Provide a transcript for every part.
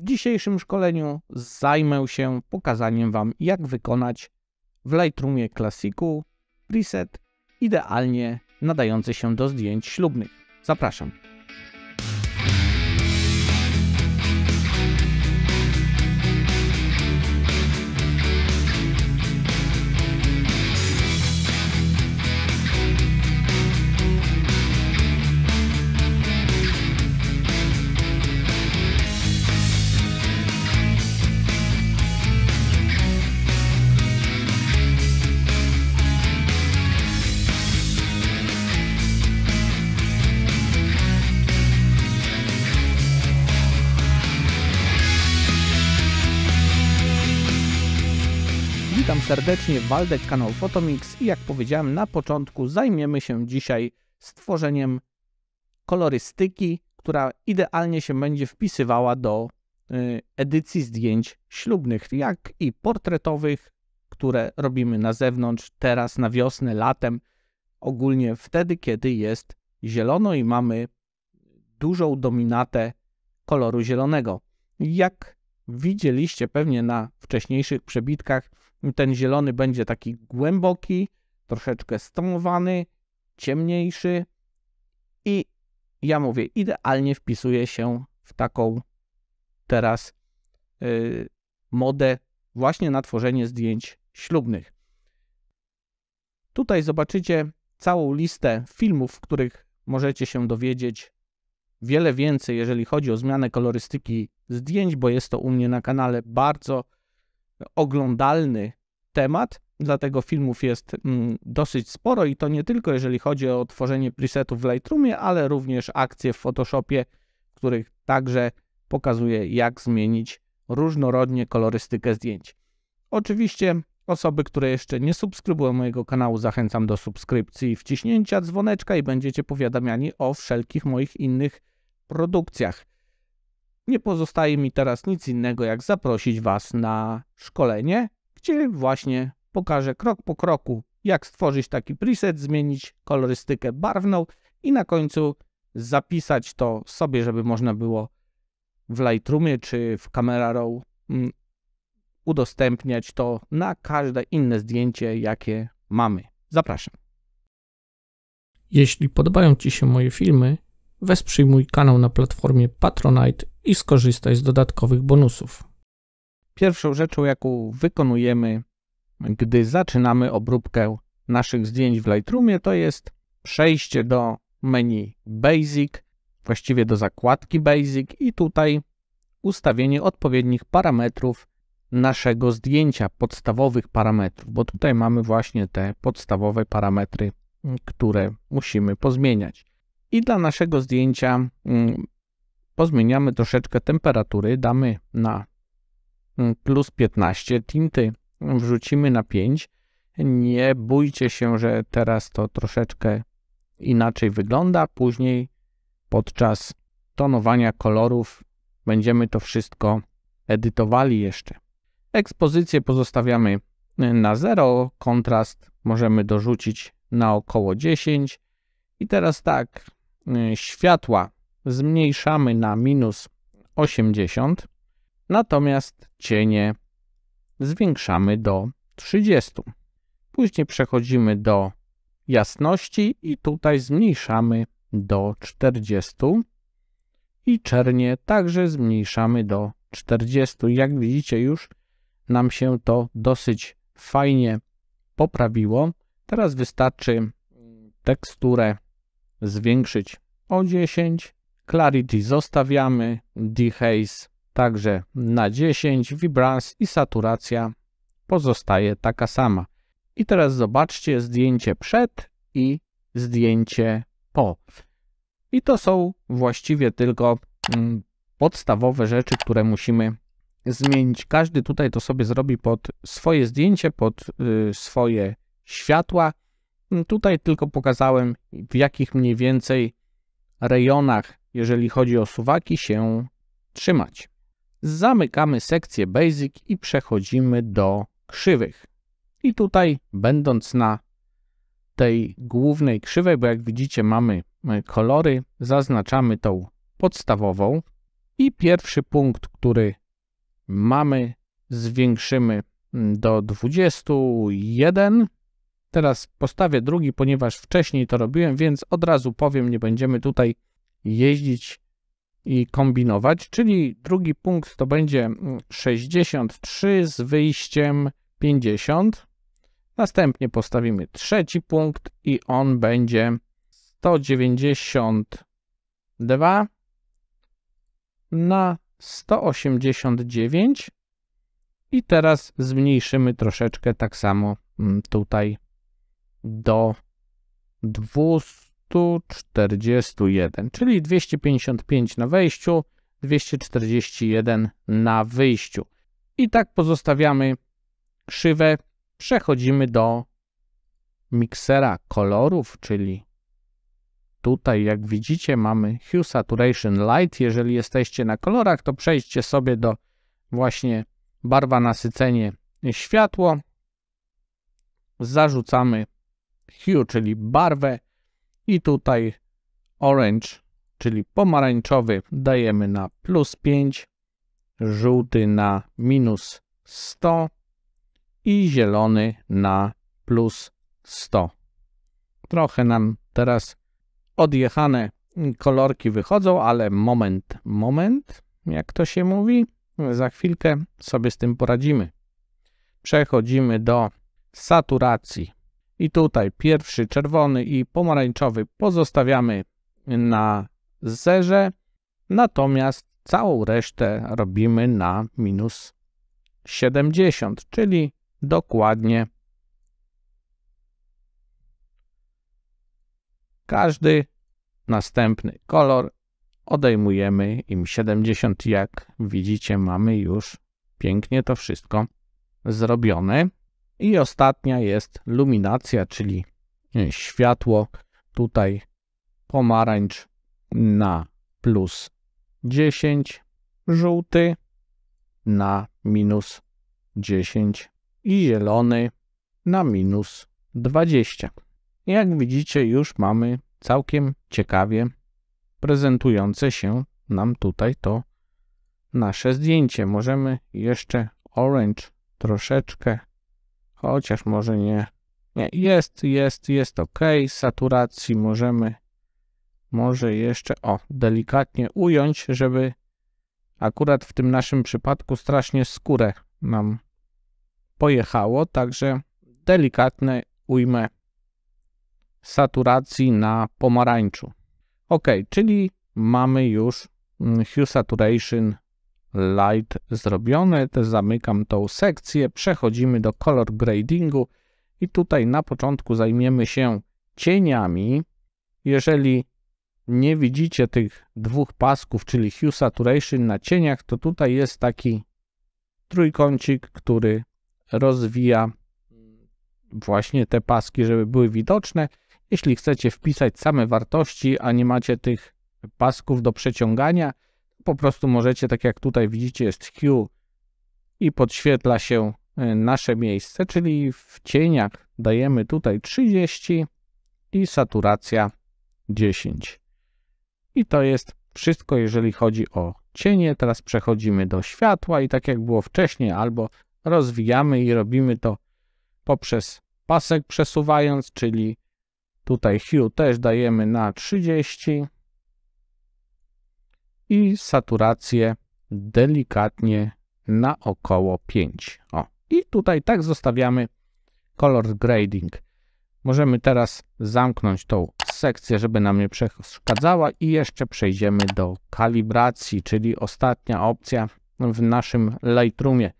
W dzisiejszym szkoleniu zajmę się pokazaniem Wam, jak wykonać w Lightroomie klasiku preset idealnie nadający się do zdjęć ślubnych. Zapraszam. serdecznie, Waldek, kanał Photomix i jak powiedziałem na początku, zajmiemy się dzisiaj stworzeniem kolorystyki, która idealnie się będzie wpisywała do y, edycji zdjęć ślubnych, jak i portretowych, które robimy na zewnątrz teraz, na wiosnę, latem, ogólnie wtedy, kiedy jest zielono i mamy dużą dominatę koloru zielonego. Jak widzieliście pewnie na wcześniejszych przebitkach, ten zielony będzie taki głęboki, troszeczkę stonowany, ciemniejszy i ja mówię, idealnie wpisuje się w taką teraz yy, modę właśnie na tworzenie zdjęć ślubnych. Tutaj zobaczycie całą listę filmów, w których możecie się dowiedzieć wiele więcej, jeżeli chodzi o zmianę kolorystyki zdjęć, bo jest to u mnie na kanale bardzo oglądalny temat, dlatego filmów jest mm, dosyć sporo i to nie tylko jeżeli chodzi o tworzenie presetów w Lightroomie, ale również akcje w Photoshopie, w których także pokazuje jak zmienić różnorodnie kolorystykę zdjęć. Oczywiście osoby, które jeszcze nie subskrybują mojego kanału zachęcam do subskrypcji i wciśnięcia dzwoneczka i będziecie powiadamiani o wszelkich moich innych produkcjach nie pozostaje mi teraz nic innego, jak zaprosić Was na szkolenie, gdzie właśnie pokażę krok po kroku, jak stworzyć taki preset, zmienić kolorystykę barwną i na końcu zapisać to sobie, żeby można było w Lightroomie czy w Camera Raw mm, udostępniać to na każde inne zdjęcie, jakie mamy. Zapraszam. Jeśli podobają Ci się moje filmy, wesprzyj mój kanał na platformie Patronite i skorzystać z dodatkowych bonusów. Pierwszą rzeczą, jaką wykonujemy, gdy zaczynamy obróbkę naszych zdjęć w Lightroomie, to jest przejście do menu Basic, właściwie do zakładki Basic i tutaj ustawienie odpowiednich parametrów naszego zdjęcia, podstawowych parametrów, bo tutaj mamy właśnie te podstawowe parametry, które musimy pozmieniać. I dla naszego zdjęcia mm, pozmieniamy troszeczkę temperatury, damy na mm, plus 15, tinty wrzucimy na 5. Nie bójcie się, że teraz to troszeczkę inaczej wygląda. Później podczas tonowania kolorów będziemy to wszystko edytowali jeszcze. Ekspozycję pozostawiamy y, na 0, kontrast możemy dorzucić na około 10. I teraz tak, y, światła zmniejszamy na minus 80, natomiast cienie zwiększamy do 30. Później przechodzimy do jasności i tutaj zmniejszamy do 40 i czernie także zmniejszamy do 40. Jak widzicie już nam się to dosyć fajnie poprawiło. Teraz wystarczy teksturę zwiększyć o 10 Clarity zostawiamy, Dehaze także na 10, Vibrance i saturacja pozostaje taka sama. I teraz zobaczcie zdjęcie przed i zdjęcie po. I to są właściwie tylko mm, podstawowe rzeczy, które musimy zmienić. Każdy tutaj to sobie zrobi pod swoje zdjęcie, pod y, swoje światła. Mm, tutaj tylko pokazałem, w jakich mniej więcej rejonach jeżeli chodzi o suwaki, się trzymać. Zamykamy sekcję Basic i przechodzimy do krzywych. I tutaj, będąc na tej głównej krzywej, bo jak widzicie mamy e, kolory, zaznaczamy tą podstawową i pierwszy punkt, który mamy, zwiększymy mm, do 21. Teraz postawię drugi, ponieważ wcześniej to robiłem, więc od razu powiem, nie będziemy tutaj jeździć i kombinować, czyli drugi punkt to będzie 63 z wyjściem 50. Następnie postawimy trzeci punkt i on będzie 192 na 189. I teraz zmniejszymy troszeczkę tak samo mm, tutaj do 200. 241, czyli 255 na wejściu, 241 na wyjściu. I tak pozostawiamy krzywę. Przechodzimy do miksera kolorów, czyli tutaj jak widzicie mamy Hue Saturation Light. Jeżeli jesteście na kolorach, to przejdźcie sobie do właśnie barwa nasycenie światło. Zarzucamy Hue, czyli barwę i tutaj orange, czyli pomarańczowy dajemy na plus 5, żółty na minus 100 i zielony na plus 100. Trochę nam teraz odjechane kolorki wychodzą, ale moment, moment, jak to się mówi, za chwilkę sobie z tym poradzimy. Przechodzimy do saturacji i tutaj pierwszy czerwony i pomarańczowy pozostawiamy na zerze, natomiast całą resztę robimy na minus 70, czyli dokładnie każdy następny kolor odejmujemy im 70. Jak widzicie mamy już pięknie to wszystko zrobione. I ostatnia jest luminacja, czyli e, światło. Tutaj pomarańcz na plus 10, żółty na minus 10 i zielony na minus 20. Jak widzicie, już mamy całkiem ciekawie prezentujące się nam tutaj to nasze zdjęcie. Możemy jeszcze orange troszeczkę Chociaż może nie. Nie, jest, jest, jest ok. Saturacji możemy może jeszcze, o, delikatnie ująć, żeby akurat w tym naszym przypadku strasznie skórę nam pojechało, także delikatne ujmę saturacji na pomarańczu. Ok, czyli mamy już mm, hue saturation Light zrobione. Też zamykam tą sekcję. Przechodzimy do color gradingu i tutaj na początku zajmiemy się cieniami. Jeżeli nie widzicie tych dwóch pasków, czyli Hue Saturation na cieniach, to tutaj jest taki trójkącik, który rozwija właśnie te paski, żeby były widoczne. Jeśli chcecie wpisać same wartości, a nie macie tych pasków do przeciągania, po prostu możecie, tak jak tutaj widzicie, jest hue i podświetla się e, nasze miejsce, czyli w cieniach dajemy tutaj 30 i saturacja 10. I to jest wszystko, jeżeli chodzi o cienie. Teraz przechodzimy do światła i tak jak było wcześniej, albo rozwijamy i robimy to poprzez pasek przesuwając, czyli tutaj hue też dajemy na 30 i saturację delikatnie na około 5. O. I tutaj tak zostawiamy color grading. Możemy teraz zamknąć tą sekcję, żeby nam nie przeszkadzała i jeszcze przejdziemy do kalibracji, czyli ostatnia opcja w naszym Lightroomie.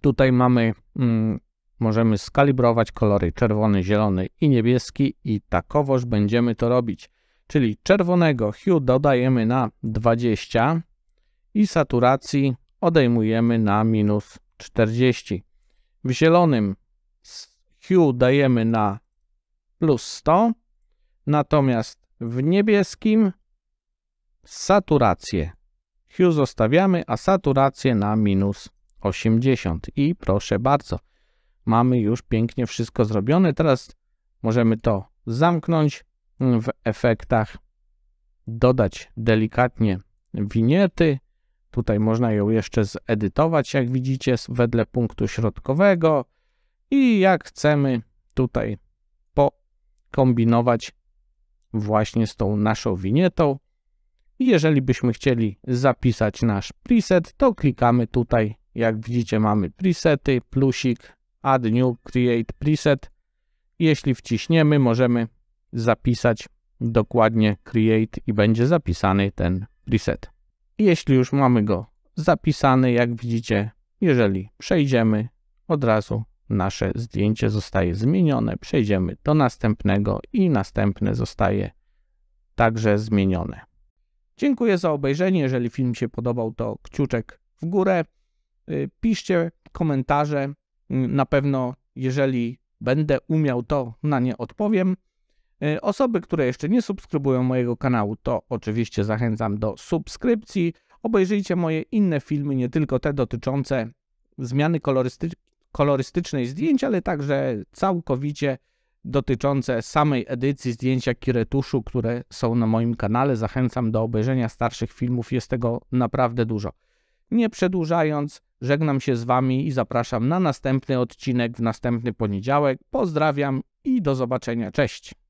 Tutaj mamy, mm, możemy skalibrować kolory czerwony, zielony i niebieski i takowoż będziemy to robić. Czyli czerwonego hue dodajemy na 20 i saturacji odejmujemy na minus 40. W zielonym hue dajemy na plus 100, natomiast w niebieskim saturację. Hue zostawiamy, a saturację na minus 80. I proszę bardzo, mamy już pięknie wszystko zrobione. Teraz możemy to zamknąć w efektach, dodać delikatnie winiety. Tutaj można ją jeszcze zedytować, jak widzicie, wedle punktu środkowego. I jak chcemy tutaj pokombinować właśnie z tą naszą winietą. jeżeli byśmy chcieli zapisać nasz preset, to klikamy tutaj. Jak widzicie mamy presety, plusik, add new, create preset. Jeśli wciśniemy, możemy zapisać dokładnie create i będzie zapisany ten preset. Jeśli już mamy go zapisany, jak widzicie, jeżeli przejdziemy, od razu nasze zdjęcie zostaje zmienione. Przejdziemy do następnego i następne zostaje także zmienione. Dziękuję za obejrzenie. Jeżeli film się podobał, to kciuczek w górę. Y, piszcie komentarze. Y, na pewno, jeżeli będę umiał, to na nie odpowiem. Y, osoby, które jeszcze nie subskrybują mojego kanału, to oczywiście zachęcam do subskrypcji. Obejrzyjcie moje inne filmy, nie tylko te dotyczące zmiany kolorysty kolorystycznej zdjęć, ale także całkowicie dotyczące samej edycji zdjęcia kiretuszu, które są na moim kanale. Zachęcam do obejrzenia starszych filmów, jest tego naprawdę dużo. Nie przedłużając, żegnam się z Wami i zapraszam na następny odcinek w następny poniedziałek. Pozdrawiam i do zobaczenia. Cześć!